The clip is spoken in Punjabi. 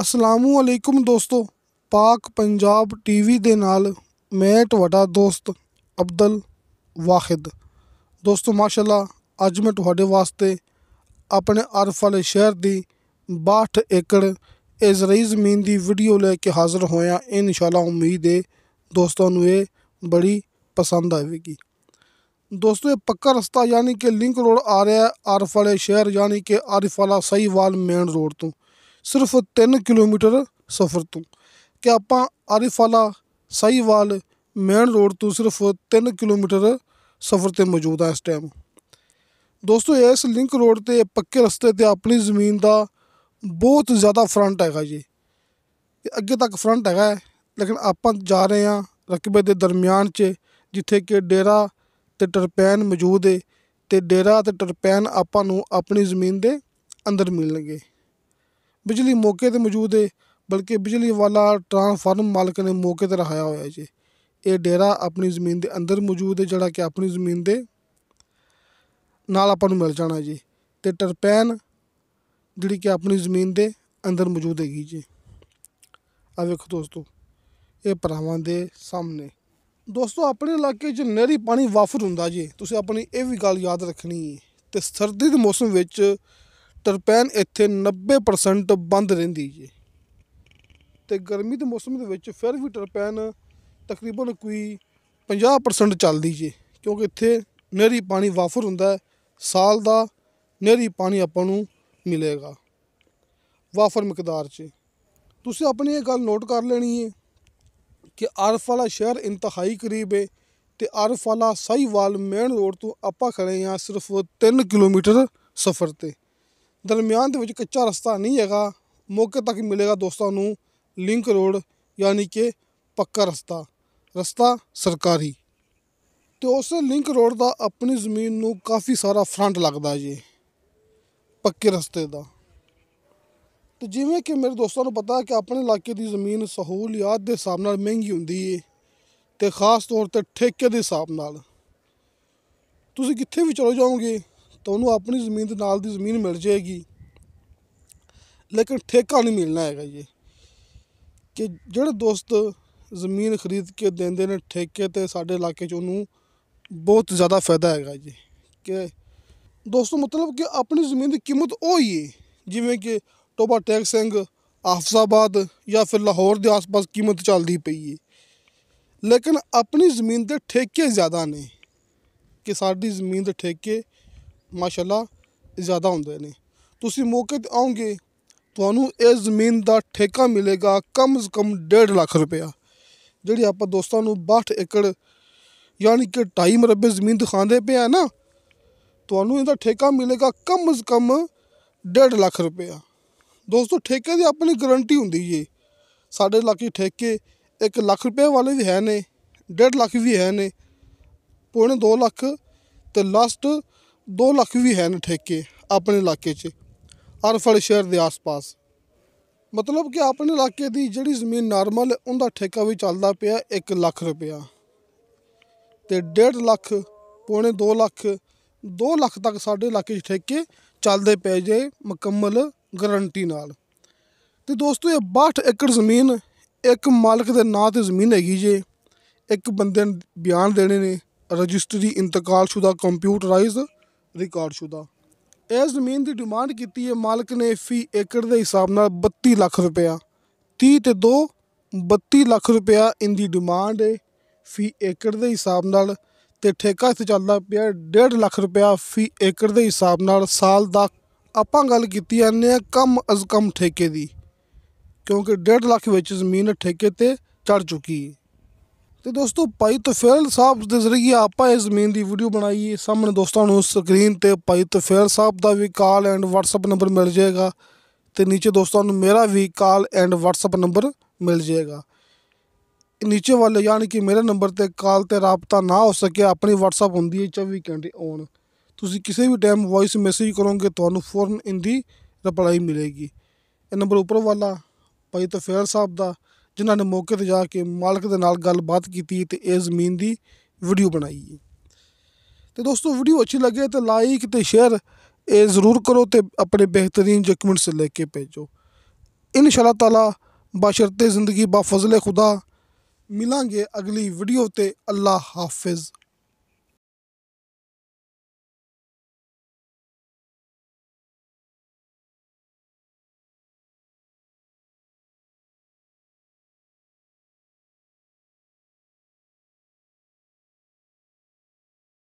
ਅਸਲਾਮੁ ਅਲੈਕੁਮ ਦੋਸਤੋ ਪਾਕ ਪੰਜਾਬ ਟੀਵੀ ਦੇ ਨਾਲ ਮੈਂ ਤੁਹਾਡਾ ਦੋਸਤ ਅਬਦਲ ਵਾਹਿਦ ਦੋਸਤੋ ਮਾਸ਼ਾਅੱਲਾ ਅੱਜ ਮੈਂ ਤੁਹਾਡੇ ਵਾਸਤੇ ਆਪਣੇ ਅਰਫਲ ਸ਼ਹਿਰ ਦੀ 62 ਏਕੜ ਇਜ਼ਰਾਈਲ ਜ਼ਮੀਨ ਦੀ ਵੀਡੀਓ ਲੈ ਕੇ ਹਾਜ਼ਰ ਹੋਇਆ ਇਨਸ਼ਾਅੱਲਾ ਉਮੀਦ ਹੈ ਦੋਸਤੋ ਨੂੰ ਇਹ ਬੜੀ ਪਸੰਦ ਆਵੇਗੀ ਦੋਸਤੋ ਇਹ ਪੱਕਾ ਰਸਤਾ ਯਾਨੀ ਕਿ ਲਿੰਕ ਰੋਡ ਆ ਰਿਹਾ ਹੈ ਅਰਫਲ ਸ਼ਹਿਰ ਯਾਨੀ ਕਿ ਅਰਫਲਾ ਵਾਲਾ ਸਹੀਵਾਲ ਮੇਨ ਰੋਡ ਤੋਂ ਸਿਰਫ 3 ਕਿਲੋਮੀਟਰ ਸਫ਼ਰ ਤੋਂ ਕਿ ਆਪਾਂ ਆਰਿਫਾਲਾ ਸਾਈਵਾਲ ਮੇਨ ਰੋਡ ਤੋਂ ਸਿਰਫ 3 ਕਿਲੋਮੀਟਰ ਸਫ਼ਰ ਤੇ ਮੌਜੂਦ ਆ ਇਸ ਟਾਈਮ ਦੋਸਤੋ ਇਸ ਲਿੰਕ ਰੋਡ ਤੇ ਪੱਕੇ ਰਸਤੇ ਤੇ ਆਪਣੀ ਜ਼ਮੀਨ ਦਾ ਬਹੁਤ ਜ਼ਿਆਦਾ ਫਰੰਟ ਹੈਗਾ ਜੀ ਅੱਗੇ ਤੱਕ ਫਰੰਟ ਹੈਗਾ ਲੇਕਿਨ ਆਪਾਂ ਜਾ ਰਹੇ ਆ ਰਕਬੇ ਦੇ ਦਰਮਿਆਨ 'ਚ ਜਿੱਥੇ ਕਿ ਡੇਰਾ ਤੇ ਟਰਪੈਨ ਮੌਜੂਦ ਹੈ ਤੇ ਡੇਰਾ ਤੇ ਟਰਪੈਨ ਆਪਾਂ ਨੂੰ ਆਪਣੀ ਜ਼ਮੀਨ ਦੇ ਅੰਦਰ ਮਿਲਣਗੇ ਬਿਜਲੀ ਮੌਕੇ ਤੇ ਮੌਜੂਦ ਹੈ ਬਲਕਿ ਬਿਜਲੀ ਵਾਲਾ ਟਰਾਂਸਫਾਰਮ ਮਾਲਕ ਨੇ ਮੌਕੇ ਤੇ ਰਹਾਇਆ ਹੋਇਆ ਜੀ ਇਹ ਡੇਰਾ ਆਪਣੀ ਜ਼ਮੀਨ ਦੇ ਅੰਦਰ ਮੌਜੂਦ ਹੈ ਜਿਹੜਾ ਕਿ ਆਪਣੀ ਜ਼ਮੀਨ ਦੇ ਨਾਲ ਆਪਾਂ ਨੂੰ ਮਿਲ ਜਾਣਾ ਜੀ ਤੇ ਟਰਪੈਨ ਜਿਹੜੀ ਕਿ ਆਪਣੀ ਜ਼ਮੀਨ ਦੇ ਅੰਦਰ ਮੌਜੂਦ ਹੈਗੀ ਜੀ ਆ ਵੇਖੋ ਦੋਸਤੋ ਇਹ ਭਰਾਵਾਂ ਦੇ ਸਾਹਮਣੇ ਦੋਸਤੋ ਆਪਣੇ ਇਲਾਕੇ 'ਚ ਨਹਿਰੀ ਪਾਣੀ ਵਾਫਰ ਹੁੰਦਾ ਜੀ ਤੁਸੀਂ ਆਪਣੀ ਇਹ ਵੀ ਗੱਲ ਯਾਦ ਰੱਖਣੀ ਤੇ ਸਰਦੀ ਦੇ ਮੌਸਮ ਵਿੱਚ ਤਰਪੈਨ ਇੱਥੇ 90% ਬੰਦ ਰਹਿੰਦੀ ਜੀ ਤੇ ਗਰਮੀ ਦੇ ਮੌਸਮ ਦੇ ਵਿੱਚ ਫਿਰ ਵੀ ਟਰਪੈਨ ਤਕਰੀਬਨ ਕੋਈ 50% ਚੱਲਦੀ ਜੀ ਕਿਉਂਕਿ ਇੱਥੇ ਨਹਿਰੀ ਪਾਣੀ ਵਾਫਰ ਹੁੰਦਾ ਹੈ ਸਾਲ ਦਾ ਨਹਿਰੀ ਪਾਣੀ ਆਪਾਂ ਨੂੰ ਮਿਲੇਗਾ ਵਾਫਰ ਮਕਦਾਰ 'ਚ ਤੁਸੀਂ ਆਪਣੀ ਇਹ ਗੱਲ ਨੋਟ ਕਰ ਲੈਣੀ ਹੈ ਕਿ ਆਰਫ ਵਾਲਾ ਸ਼ਹਿਰ ਇੰਤਹਾਈ ਕਰੀਬ ਹੈ ਤੇ ਆਰਫ ਵਾਲਾ ਸਹੀਵਾਲ ਮੇਨ ਰੋਡ ਤੋਂ ਆਪਾਂ ਖੜੇ ਹਾਂ ਸਿਰਫ 3 ਕਿਲੋਮੀਟਰ ਸਫ਼ਰ ਤੇ ਦਰਮਿਆਨ ਦੇ ਵਿੱਚ ਕੱਚਾ ਰਸਤਾ ਨਹੀਂ ਹੈਗਾ ਮੌਕੇ ਤੱਕ ਮਿਲੇਗਾ ਦੋਸਤਾਂ ਨੂੰ ਲਿੰਕ ਰੋਡ ਯਾਨੀ ਕਿ ਪੱਕਾ ਰਸਤਾ ਰਸਤਾ ਸਰਕਾਰੀ ਤੇ ਉਸ ਲਿੰਕ ਰੋਡ ਦਾ ਆਪਣੀ ਜ਼ਮੀਨ ਨੂੰ ਕਾਫੀ ਸਾਰਾ ਫਰੰਟ ਲੱਗਦਾ ਜੀ ਪੱਕੇ ਰਸਤੇ ਦਾ ਤੇ ਜਿਵੇਂ ਕਿ ਮੇਰੇ ਦੋਸਤਾਂ ਨੂੰ ਪਤਾ ਹੈ ਕਿ ਆਪਣੇ ਇਲਾਕੇ ਦੀ ਜ਼ਮੀਨ ਸਹੂਲੀਅਤ ਦੇ ਹਿਸਾਬ ਨਾਲ ਮਹਿੰਗੀ ਹੁੰਦੀ ਏ ਤੇ ਖਾਸ ਤੌਰ ਤੇ ਠੇਕੇ ਦੇ ਹਿਸਾਬ ਨਾਲ ਤੁਸੀਂ ਕਿੱਥੇ ਵੀ ਚਲੋ ਜਾਓਗੇ ਤਾਂ ਉਹਨੂੰ ਆਪਣੀ ਜ਼ਮੀਨ ਦੇ ਨਾਲ ਦੀ ਜ਼ਮੀਨ ਮਿਲ ਜਾਏਗੀ ਲੇਕਿਨ ਠੇਕਾ ਨਹੀਂ ਮਿਲਣਾ ਹੈਗਾ ਜੀ ਕਿ ਜਿਹੜੇ ਦੋਸਤ ਜ਼ਮੀਨ ਖਰੀਦ ਕੇ ਦਿੰਦੇ ਨੇ ਠੇਕੇ ਤੇ ਸਾਡੇ ਇਲਾਕੇ 'ਚ ਉਹਨੂੰ ਬਹੁਤ ਜ਼ਿਆਦਾ ਫਾਇਦਾ ਹੈਗਾ ਜੀ ਕਿ ਦੋਸਤੋ ਮਤਲਬ ਕਿ ਆਪਣੀ ਜ਼ਮੀਨ ਦੀ ਕੀਮਤ ਉਹ ਹੀ ਹੈ ਜਿਵੇਂ ਕਿ ਟੋਬਾ ਟੈਕ ਸਿੰਘ ਆਫਸਾਬਾਦ ਜਾਂ ਫਿਰ ਲਾਹੌਰ ਦੇ ਆਸ-ਪਾਸ ਕੀਮਤ ਚੱਲਦੀ ਪਈ ਹੈ ਲੇਕਿਨ ਆਪਣੀ ਜ਼ਮੀਨ ਦੇ ਠੇਕੇ ਜ਼ਿਆਦਾ ਨੇ ਕਿ ਸਾਡੀ ਜ਼ਮੀਨ ਦੇ ਠੇਕੇ ਮਾਸ਼ਾਅੱਲਾ ਜ਼ਿਆਦਾ ਹੁੰਦੇ ਨੇ ਤੁਸੀਂ ਮੌਕੇ ਤੇ ਆਉਂਗੇ ਤੁਹਾਨੂੰ ਇਹ ਜ਼ਮੀਨ ਦਾ ਠੇਕਾ ਮਿਲੇਗਾ ਕਮ ਜ਼ ਕਮ 1.5 ਲੱਖ ਰੁਪਇਆ ਜਿਹੜੀ ਆਪਾਂ ਦੋਸਤਾਂ ਨੂੰ 62 ਏਕੜ ਯਾਨੀ ਕਿ 2.5 ਮਰਬੇ ਜ਼ਮੀਨ ਦਿਖਾਉਂਦੇ ਪਿਆ ਨਾ ਤੁਹਾਨੂੰ ਇਹਦਾ ਠੇਕਾ ਮਿਲੇਗਾ ਕਮ ਜ਼ ਕਮ 1.5 ਲੱਖ ਰੁਪਇਆ ਦੋਸਤੋ ਠੇਕੇ ਦੀ ਆਪਣੀ ਗਾਰੰਟੀ ਹੁੰਦੀ ਏ ਸਾਡੇ ਇਲਾਕੇ ਠੇਕੇ 1 ਲੱਖ ਰੁਪਏ ਵਾਲੇ ਵੀ ਹੈ ਨੇ 1.5 ਲੱਖ ਵੀ ਹੈ ਨੇ ਪੂਰੇ 2 ਲੱਖ ਤੇ ਲਾਸਟ 2 ਲੱਖ ਵੀ ਹੈ ਨਾ ਠੇਕੇ ਆਪਣੇ ਇਲਾਕੇ 'ਚ ਅਰਫਲ ਸ਼ਹਿਰ ਦੇ ਆਸ-ਪਾਸ ਮਤਲਬ ਕਿ ਆਪਣੇ ਇਲਾਕੇ ਦੀ ਜਿਹੜੀ ਜ਼ਮੀਨ ਨਾਰਮਲ ਉਹਦਾ ਠੇਕਾ ਵੀ ਚੱਲਦਾ ਪਿਆ 1 ਲੱਖ ਰੁਪਇਆ ਤੇ 1.5 ਲੱਖ ਪੌਣੇ 2 ਲੱਖ 2 ਲੱਖ ਤੱਕ ਸਾਡੇ ਇਲਾਕੇ 'ਚ ਠੇਕੇ ਚੱਲਦੇ ਪਏ ਜੇ ਮੁਕੰਮਲ ਗਾਰੰਟੀ ਨਾਲ ਤੇ ਦੋਸਤੋ ਇਹ 62 ਏਕੜ ਜ਼ਮੀਨ ਇੱਕ ਮਾਲਕ ਦੇ ਨਾਂ ਤੇ ਜ਼ਮੀਨ ਹੈਗੀ ਜੇ ਇੱਕ ਬੰਦੇ ਨੇ ਬਿਆਨ ਦੇਣੇ ਨੇ ਰਜਿਸਟਰੀ ਸ਼ੁਦਾ ਕੰਪਿਊਟਰਾਈਜ਼ ਰਿਕਾਰਡਸ਼ੁਦਾ ਇਸ ਜ਼ਮੀਨ ਦੀ ਡਿਮਾਂਡ ਕੀਤੀ ਹੈ ਮਾਲਕ ਨੇ ਫੀ ਏਕੜ ਦੇ ਹਿਸਾਬ ਨਾਲ 32 ਲੱਖ ਰੁਪਇਆ 30 ਤੇ 2 32 ਲੱਖ ਰੁਪਇਆ ਦੀ ਡਿਮਾਂਡ ਹੈ ਫੀ ਏਕੜ ਦੇ ਹਿਸਾਬ ਨਾਲ ਤੇ ਠੇਕਾ ਇਸ ਚੱਲਦਾ ਪਿਆ 1.5 ਲੱਖ ਰੁਪਇਆ ਫੀ ਏਕੜ ਦੇ ਹਿਸਾਬ ਨਾਲ ਸਾਲ ਦਾ ਆਪਾਂ ਗੱਲ ਕੀਤੀ ਜਾਂਦੇ ਆ ਕਮ ਅਜ਼ ਕਮ ਠੇਕੇ ਦੀ ਕਿਉਂਕਿ 1.5 ਲੱਖ ਵਿੱਚ ਜ਼ਮੀਨ ਠੇਕੇ ਤੇ ਚੜ ਚੁੱਕੀ ਹੈ ਤੇ ਦੋਸਤੋ ਭਾਈ ਤਫੇਲ ਸਾਹਿਬ ਦੇ ਜ਼ਰੀਏ ਆਪਾਂ ਇਸ ਜ਼ਮੀਨ ਦੀ ਵੀਡੀਓ ਬਣਾਈ ਹੈ ਸਾਹਮਣੇ ਦੋਸਤਾਂ ਨੂੰ ਸਕਰੀਨ ਤੇ ਭਾਈ ਤਫੇਲ ਸਾਹਿਬ ਦਾ ਵੀ ਕਾਲ ਐਂਡ WhatsApp ਨੰਬਰ ਮਿਲ ਜਾਏਗਾ ਤੇ ਨੀਚੇ ਦੋਸਤਾਂ ਨੂੰ ਮੇਰਾ ਵੀ ਕਾਲ ਐਂਡ WhatsApp ਨੰਬਰ ਮਿਲ ਜਾਏਗਾ ਨੀਚੇ ਵਾਲੇ ਯਾਨੀ ਕਿ ਮੇਰੇ ਨੰਬਰ ਤੇ ਕਾਲ ਤੇ ਰਾਬਤਾ ਨਾ ਹੋ ਸਕਿਆ ਆਪਣੀ WhatsApp ਹੁੰਦੀ ਹੈ 24 ਘੰਟੇ ਔਨ ਤੁਸੀਂ ਕਿਸੇ ਵੀ ਟਾਈਮ ਵੌਇਸ ਮੈਸੇਜ ਕਰੋਗੇ ਤੁਹਾਨੂੰ ਫੌਰਨ ਇੰਦੀ ਰਿਪਲਾਈ ਮਿਲੇਗੀ ਇਹ ਨੰਬਰ ਉੱਪਰ ਵਾਲਾ ਭਾਈ ਤਫੇਲ ਸਾਹਿਬ ਦਾ ਜਿਨ੍ਹਾਂ ਨੇ ਮੌਕੇ ਤੇ ਜਾ ਕੇ ਮਾਲਕ ਦੇ ਨਾਲ ਗੱਲਬਾਤ ਕੀਤੀ ਤੇ ਇਹ ਜ਼ਮੀਨ ਦੀ ਵੀਡੀਓ ਬਣਾਈ ਹੈ ਤੇ ਦੋਸਤੋ ਵੀਡੀਓ ਅੱਛੀ ਲੱਗੇ ਤੇ ਲਾਈਕ ਤੇ ਸ਼ੇਅਰ ਇਹ ਜ਼ਰੂਰ ਕਰੋ ਤੇ ਆਪਣੇ ਬਿਹਤਰੀਨ ਕਮੈਂਟਸ ਲੈ ਕੇ ਭੇਜੋ ਇਨਸ਼ਾਅੱਲਾ ਤਾਲਾ ਬਸ਼ਰਤੇ ਜ਼ਿੰਦਗੀ ਬਾ ਫਜ਼ਲੇ ਖੁਦਾ ਮਿਲਾਂਗੇ ਅਗਲੀ ਵੀਡੀਓ ਤੇ ਅੱਲਾ ਹਾਫਿਜ਼